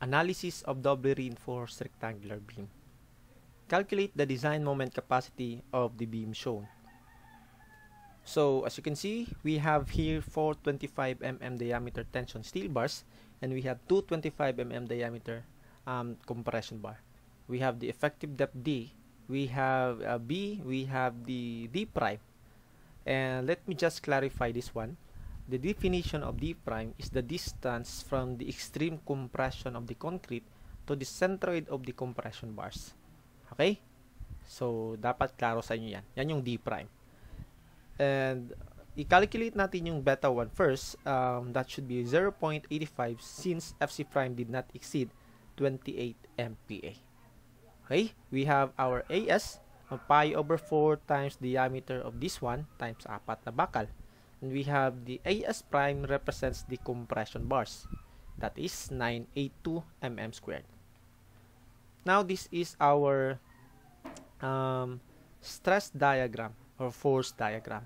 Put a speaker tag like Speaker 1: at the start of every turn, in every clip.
Speaker 1: Analysis of doubly reinforced rectangular beam. Calculate the design moment capacity of the beam shown. So as you can see, we have here 425 mm diameter tension steel bars and we have 225 mm diameter um, compression bar. We have the effective depth D, we have uh, B, we have the D prime. And let me just clarify this one. The definition of d prime is the distance from the extreme compression of the concrete to the centroid of the compression bars. Okay? So, dapat klaro sa inyo yan. Yan yung d prime. And, i-calculate natin yung beta 1 first. Um, that should be 0.85 since FC prime did not exceed 28 MPa. Okay? We have our AS, pi over 4 times diameter of this one times 4 na bakal. And we have the AS prime represents the compression bars. That is 982 mm squared. Now this is our um, stress diagram or force diagram.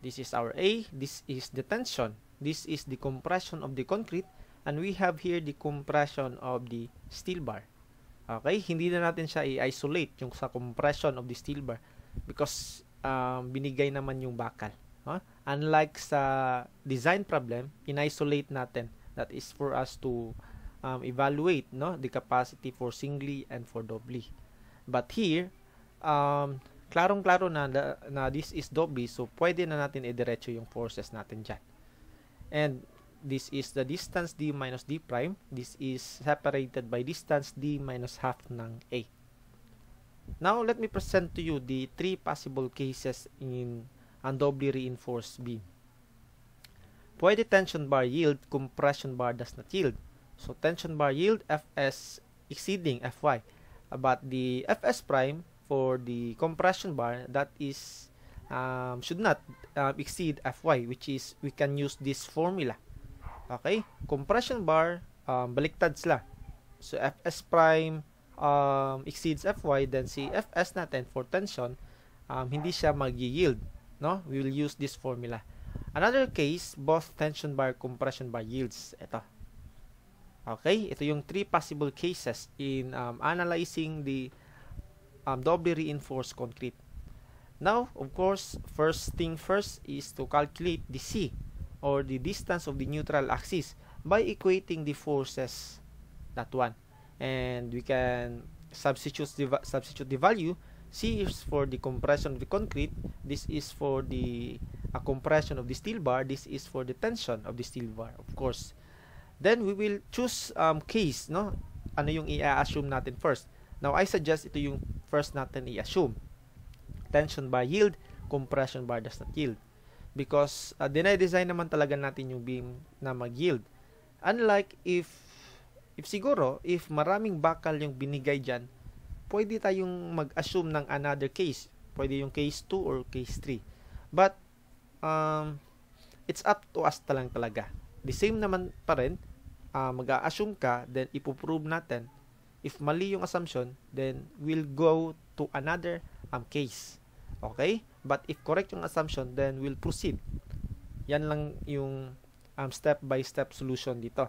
Speaker 1: This is our A, this is the tension, this is the compression of the concrete, and we have here the compression of the steel bar. Okay, hindi na natin siya i-isolate yung sa compression of the steel bar because um, binigay naman yung bakal. Huh? Unlike sa design problem, in-isolate natin. That is for us to um, evaluate no the capacity for singly and for doubly. But here, um, klarong-klaro na, na this is doubly, so pwede na natin idiretso yung forces natin dyan. And this is the distance d minus d prime. This is separated by distance d minus half ng a. Now, let me present to you the three possible cases in and doubly reinforced beam. Pwede tension bar yield, compression bar does not yield. So tension bar yield Fs exceeding Fy. But the Fs prime for the compression bar that is um, should not uh, exceed Fy which is we can use this formula. Okay? Compression bar um, baliktad sila. So Fs prime um, exceeds Fy then si Fs natin for tension um, hindi siya magi-yield No? We will use this formula. Another case, both tension bar, compression bar yields. Ito. Okay? Ito yung three possible cases in um, analyzing the um, doubly reinforced concrete. Now, of course, first thing first is to calculate the C or the distance of the neutral axis by equating the forces that one. And we can substitute the, substitute the value C is for the compression of the concrete. This is for the a compression of the steel bar. This is for the tension of the steel bar, of course. Then we will choose um, case, no? Ano yung i-assume natin first? Now, I suggest ito yung first natin i-assume. Tension bar yield, compression bar does not yield. Because uh, dinay-design naman talaga natin yung beam na mag-yield. Unlike if, if siguro, if maraming bakal yung binigay dyan, pwede tayong mag-assume ng another case. Pwede yung case 2 or case 3. But, um, it's up to us talang talaga. The same naman pa rin, uh, ah, mag-assume ka, then ipuprove natin. If mali yung assumption, then we'll go to another um, case. Okay? But if correct yung assumption, then we'll proceed. Yan lang yung um, step-by-step -step solution dito.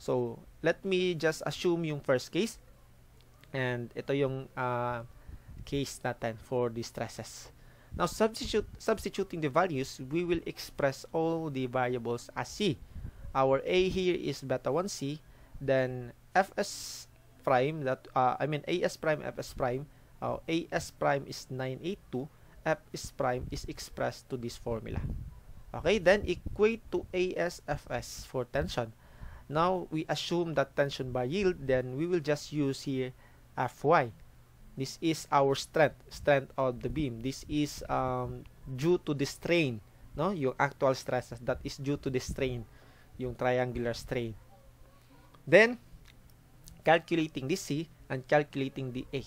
Speaker 1: So, let me just assume yung first case And ito yung uh, case natin for the stresses. Now, substitute, substituting the values, we will express all the variables as C. Our A here is beta 1C, then Fs prime, that uh, I mean As prime, Fs prime, uh, oh, As prime is 982, Fs prime is expressed to this formula. Okay, then equate to AS FS for tension. Now, we assume that tension by yield, then we will just use here FY. This is our strength, strength of the beam. This is um, due to the strain, no? Yung actual stress that is due to the strain, yung triangular strain. Then calculating the C and calculating the A.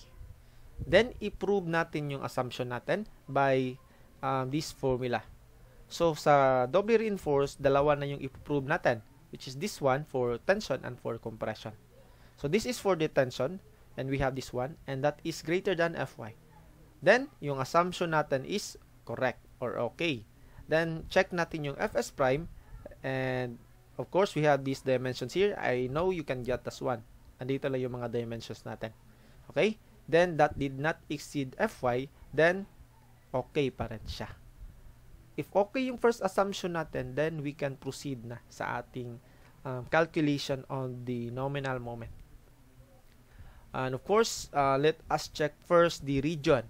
Speaker 1: Then i-prove natin yung assumption natin by um, this formula. So sa doubly reinforced, dalawa na yung i-prove natin, which is this one for tension and for compression. So this is for the tension and we have this one, and that is greater than fy. Then, yung assumption natin is correct or okay. Then, check natin yung fs prime, and of course, we have these dimensions here. I know you can get this one. Andito lang yung mga dimensions natin. Okay? Then, that did not exceed fy, then, okay pa rin siya. If okay yung first assumption natin, then we can proceed na sa ating um, calculation on the nominal moment. And of course, uh, let us check first the region.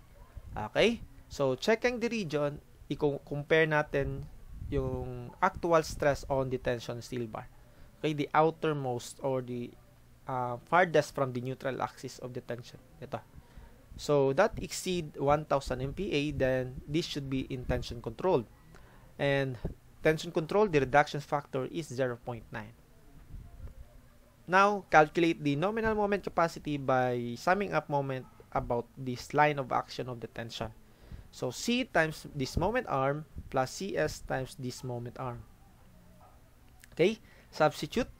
Speaker 1: Okay? So, checking the region, i-compare natin yung actual stress on the tension steel bar. Okay, the outermost or the uh, farthest from the neutral axis of the tension. Ito. So, that exceed 1,000 MPa, then this should be in tension controlled. And tension control, the reduction factor is 0.9. Now, calculate the nominal moment capacity by summing up moment about this line of action of the tension. So, C times this moment arm plus CS times this moment arm. Okay? Substitute.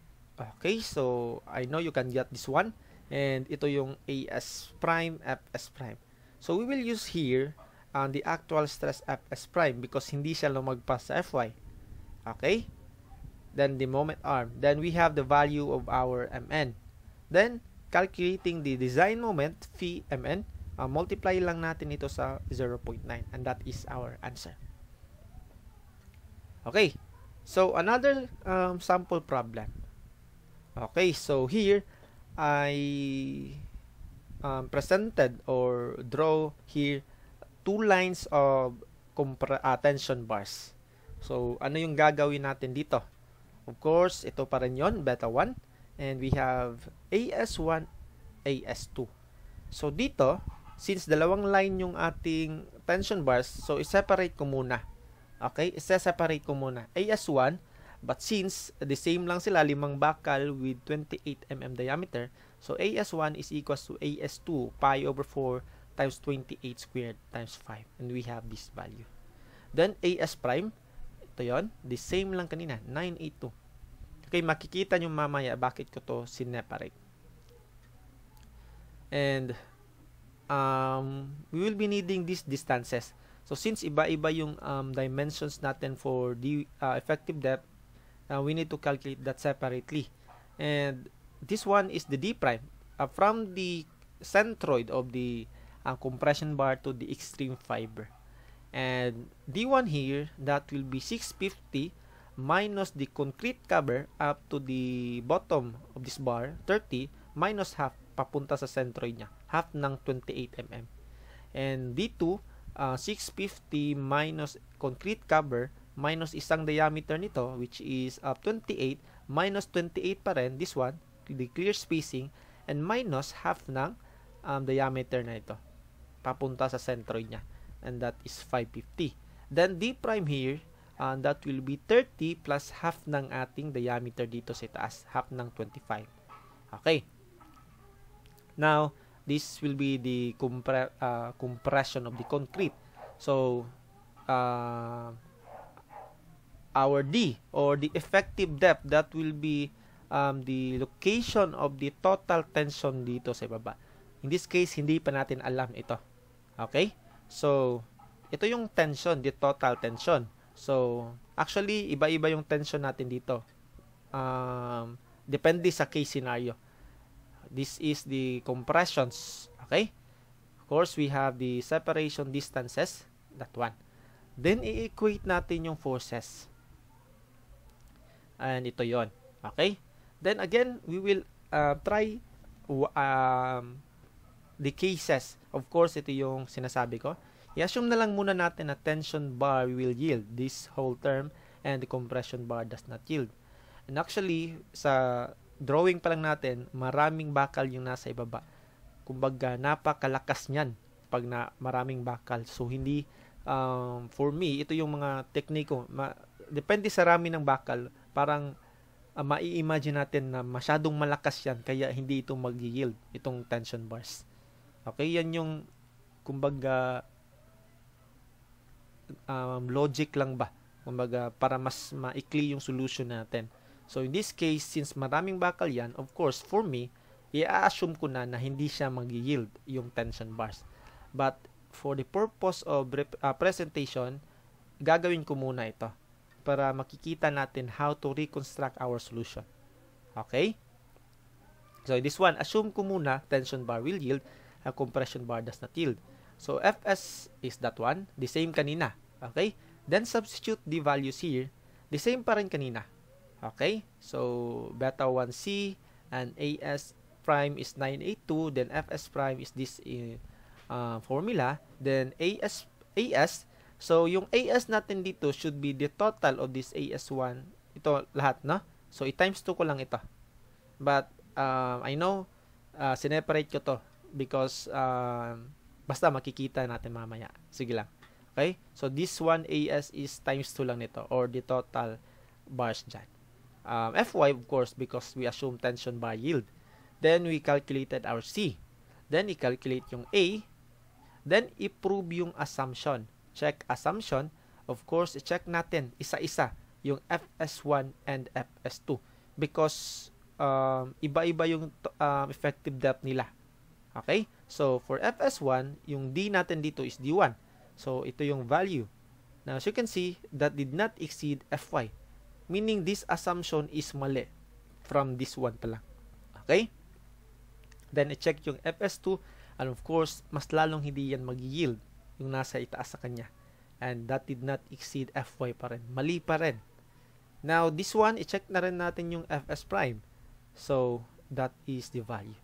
Speaker 1: Okay, so I know you can get this one. And ito yung AS prime, FS prime. So, we will use here uh, the actual stress FS prime because hindi siya lumagpas sa FY. Okay? then the moment arm. Then we have the value of our MN. Then, calculating the design moment, phi MN, uh, multiply lang natin ito sa 0.9 and that is our answer. Okay, so another um, sample problem. Okay, so here I um, presented or draw here two lines of uh, tension bars. So ano yung gagawin natin dito? Of course, ito pa rin yun, beta 1. And we have AS1, AS2. So, dito, since dalawang line yung ating tension bars, so i-separate ko muna. Okay? I-separate ko muna. AS1, but since the same lang sila, limang bakal with 28 mm diameter, so AS1 is equals to AS2, pi over 4 times 28 squared times 5. And we have this value. Then, AS prime, yon The same lang kanina, 982. Okay, makikita nyo mamaya bakit ko to sineparate. And um, we will be needing these distances. So since iba-iba yung um, dimensions natin for the uh, effective depth, uh, we need to calculate that separately. And this one is the d prime uh, from the centroid of the uh, compression bar to the extreme fiber. And D1 here, that will be 650 minus the concrete cover up to the bottom of this bar, 30, minus half papunta sa centroid niya. Half ng 28mm. And D2, uh, 650 minus concrete cover minus isang diameter nito which is uh, 28 minus 28 pa rin this one the clear spacing and minus half ng um, diameter na ito papunta sa centroid niya and that is 550. Then D prime here, uh, that will be 30 plus half ng ating diameter dito sa taas, half ng 25. Okay. Now, this will be the compre uh, compression of the concrete. So, uh, our D or the effective depth that will be um, the location of the total tension dito sa baba. In this case, hindi pa natin alam ito. Okay? So, ito yung tension, the total tension. So, actually, iba-iba yung tension natin dito. Um, depende sa case scenario. This is the compressions, okay? Of course, we have the separation distances, that one. Then, i-equate natin yung forces. And ito yon okay? Then, again, we will uh, try um, the cases, of course, ito yung sinasabi ko. I-assume na lang muna natin na tension bar will yield this whole term and the compression bar does not yield. And actually, sa drawing pa lang natin, maraming bakal yung nasa ibaba. Kumbaga, napakalakas niyan pag na maraming bakal. So, hindi, um, for me, ito yung mga technique Ma- depende sa rami ng bakal, parang uh, mai-imagine natin na masyadong malakas yan, kaya hindi ito mag-yield, itong tension bars. Okay, yan yung kumbaga um, logic lang ba? Kumbaga para mas maikli yung solution natin. So in this case, since maraming bakal yan, of course, for me, i-assume ko na na hindi siya mag-yield yung tension bars. But for the purpose of uh, presentation, gagawin ko muna ito para makikita natin how to reconstruct our solution. Okay? So, this one, assume ko muna tension bar will yield a compression bar does not yield. So Fs is that one, the same kanina. Okay? Then substitute the values here, the same pa rin kanina. Okay? So beta 1c and As prime is 982, then Fs prime is this eh, uh, formula, then As As So, yung AS natin dito should be the total of this AS1. Ito lahat, no? So, i-times 2 ko lang ito. But, um, I know, uh, sineparate ko to because uh, basta makikita natin mamaya. Sige lang. Okay? So, this one as is times 2 lang nito or the total bars dyan. Um, FY, of course, because we assume tension by yield. Then, we calculated our C. Then, i-calculate yung A. Then, i-prove yung assumption. Check assumption. Of course, i-check natin isa-isa yung FS1 and FS2 because um, iba-iba yung um, effective depth nila Okay? So, for fs1, yung d natin dito is d1. So, ito yung value. Now, as you can see, that did not exceed fy. Meaning, this assumption is mali from this one pala. Okay? Then, i-check yung fs2. And of course, mas lalong hindi yan mag-yield yung nasa itaas sa kanya. And that did not exceed fy pa rin. Mali pa rin. Now, this one, i-check na rin natin yung fs prime. So, that is the value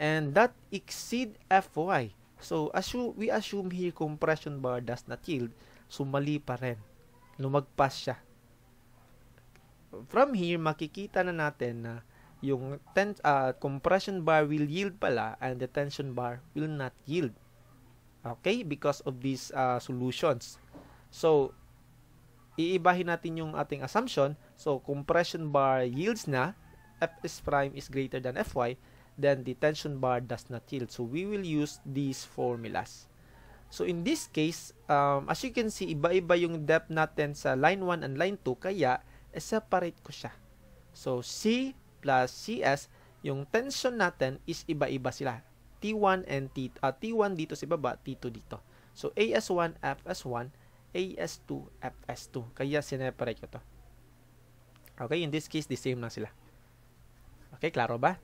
Speaker 1: and that exceed Fy. So, assume, we assume here compression bar does not yield. So, mali pa rin. Lumagpas siya. From here, makikita na natin na yung ten, uh, compression bar will yield pala and the tension bar will not yield. Okay? Because of these uh, solutions. So, iibahin natin yung ating assumption. So, compression bar yields na. F is prime is greater than Fy then the tension bar does not yield. So we will use these formulas. So in this case, um, as you can see, iba-iba yung depth natin sa line 1 and line 2, kaya e separate ko siya. So C plus CS, yung tension natin is iba-iba sila. T1 and T, uh, ah, T1 dito sa baba, T2 dito. So AS1, FS1, AS2, FS2. Kaya sineparate ko to. Okay, in this case, the same lang sila. Okay, klaro ba?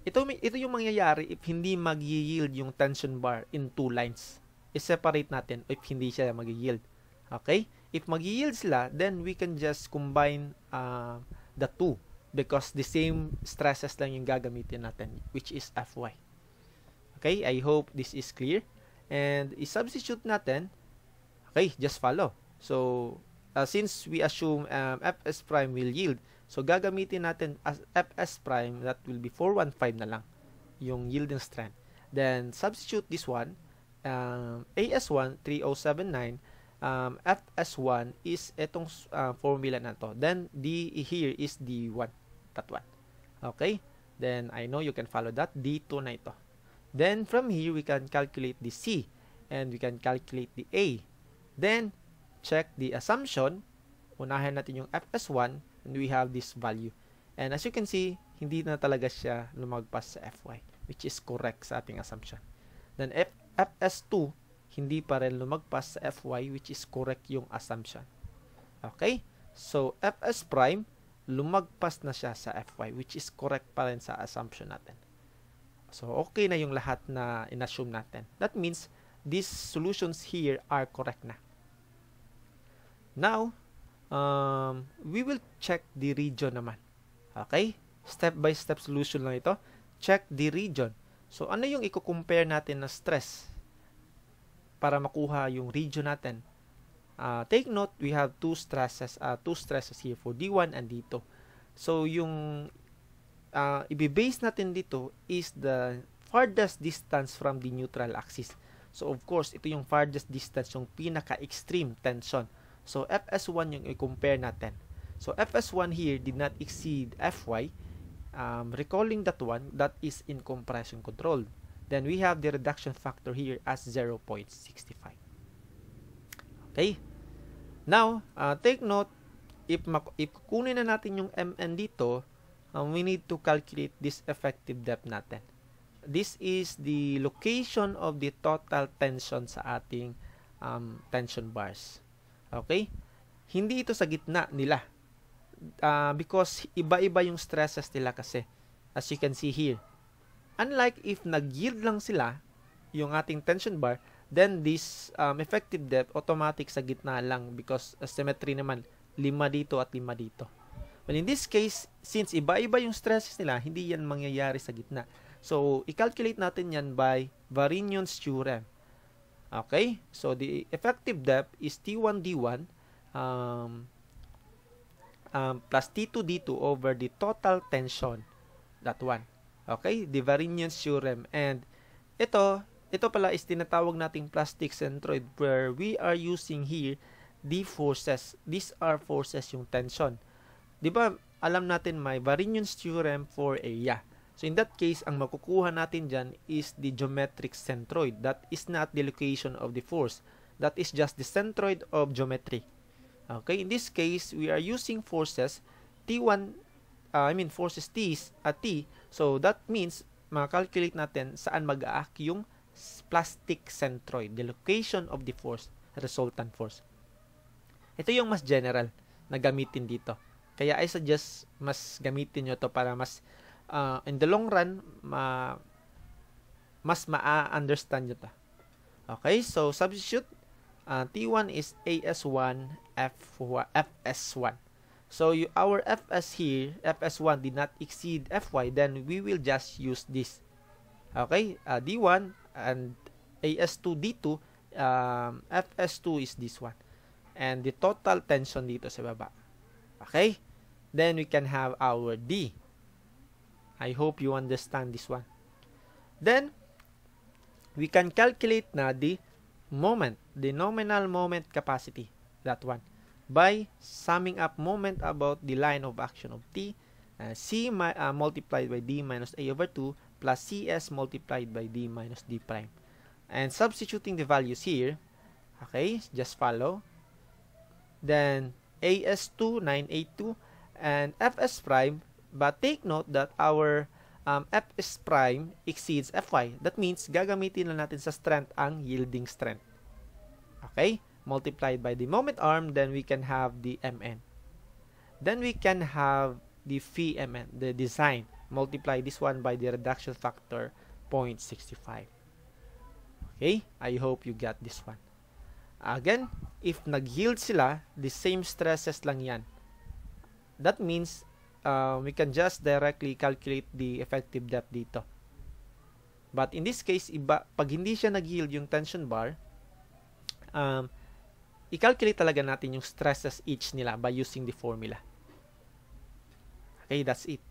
Speaker 1: Ito, ito yung mangyayari if hindi mag-yield yung tension bar in two lines. I-separate natin if hindi siya mag-yield. Okay? If mag-yield sila, then we can just combine uh, the two because the same stresses lang yung gagamitin natin which is Fy. Okay? I hope this is clear. And i-substitute natin. Okay, just follow. So, uh, since we assume um, Fs prime will yield, So, gagamitin natin as fs prime, that will be 415 na lang, yung yield and strength. Then, substitute this one, um, AS1, 3079, um, FS1 is itong uh, formula na to. Then, D here is D1, that one. Okay? Then, I know you can follow that. D2 na ito. Then, from here, we can calculate the C. And we can calculate the A. Then, check the assumption. Unahin natin yung FS1 and we have this value. And as you can see, hindi na talaga siya lumagpas sa Fy, which is correct sa ating assumption. Then F Fs2, hindi pa rin lumagpas sa Fy, which is correct yung assumption. Okay? So, Fs prime, lumagpas na siya sa Fy, which is correct pa rin sa assumption natin. So, okay na yung lahat na inassume natin. That means, these solutions here are correct na. Now, um, we will check the region naman. Okay? Step-by-step solution lang ito. Check the region. So, ano yung i-compare natin na stress para makuha yung region natin? Uh, take note, we have two stresses, uh, two stresses here for D1 and D2. So, yung uh, ibibase natin dito is the farthest distance from the neutral axis. So, of course, ito yung farthest distance, yung pinaka-extreme tension. So, FS1 yung i-compare natin. So, FS1 here did not exceed FY. Um, recalling that one, that is in compression control. Then, we have the reduction factor here as 0.65. Okay? Now, uh, take note, if, if kunin na natin yung MN dito, um, we need to calculate this effective depth natin. This is the location of the total tension sa ating um, tension bars. Okay? Hindi ito sa gitna nila. Uh, because iba-iba yung stresses nila kasi. As you can see here. Unlike if nag-yield lang sila, yung ating tension bar, then this um, effective depth automatic sa gitna lang because uh, symmetry naman, lima dito at lima dito. But in this case, since iba-iba yung stresses nila, hindi yan mangyayari sa gitna. So, i-calculate natin yan by Varinian's theorem. Okay? So, the effective depth is T1, D1 um, um, plus T2, D2 over the total tension. That one. Okay? The Varinian theorem. And ito, ito pala is tinatawag nating plastic centroid where we are using here the forces. These are forces yung tension. Di ba, alam natin may Varinian theorem for area. So in that case, ang makukuha natin dyan is the geometric centroid. That is not the location of the force. That is just the centroid of geometry. Okay, in this case, we are using forces T1, uh, I mean forces T at T. So that means, makalculate natin saan mag-aak yung plastic centroid, the location of the force, resultant force. Ito yung mas general na gamitin dito. Kaya I suggest mas gamitin nyo to para mas uh, in the long run, ma mas ma-understand nyo ta. Okay, so substitute uh, T1 is AS1 f FS1. So you, our FS here, FS1 did not exceed FY, then we will just use this. Okay, uh, D1 and AS2, D2, um, FS2 is this one. And the total tension dito sa baba. Okay, then we can have our D. I hope you understand this one. Then, we can calculate na the moment, the nominal moment capacity, that one, by summing up moment about the line of action of T, uh, C mi uh, multiplied by D minus A over 2 plus CS multiplied by D minus D prime. And substituting the values here, okay, just follow. Then AS2, 982, and FS prime, But take note that our um, F is prime exceeds Fy. That means gagamitin na natin sa strength ang yielding strength. Okay? Multiplied by the moment arm, then we can have the MN. Then we can have the phi MN, the design. Multiply this one by the reduction factor 0.65. Okay? I hope you got this one. Again, if nag-yield sila, the same stresses lang yan. That means uh, we can just directly calculate the effective depth dito. But in this case, iba, pag hindi siya nag-yield yung tension bar, um, i-calculate talaga natin yung stresses each nila by using the formula. Okay, that's it.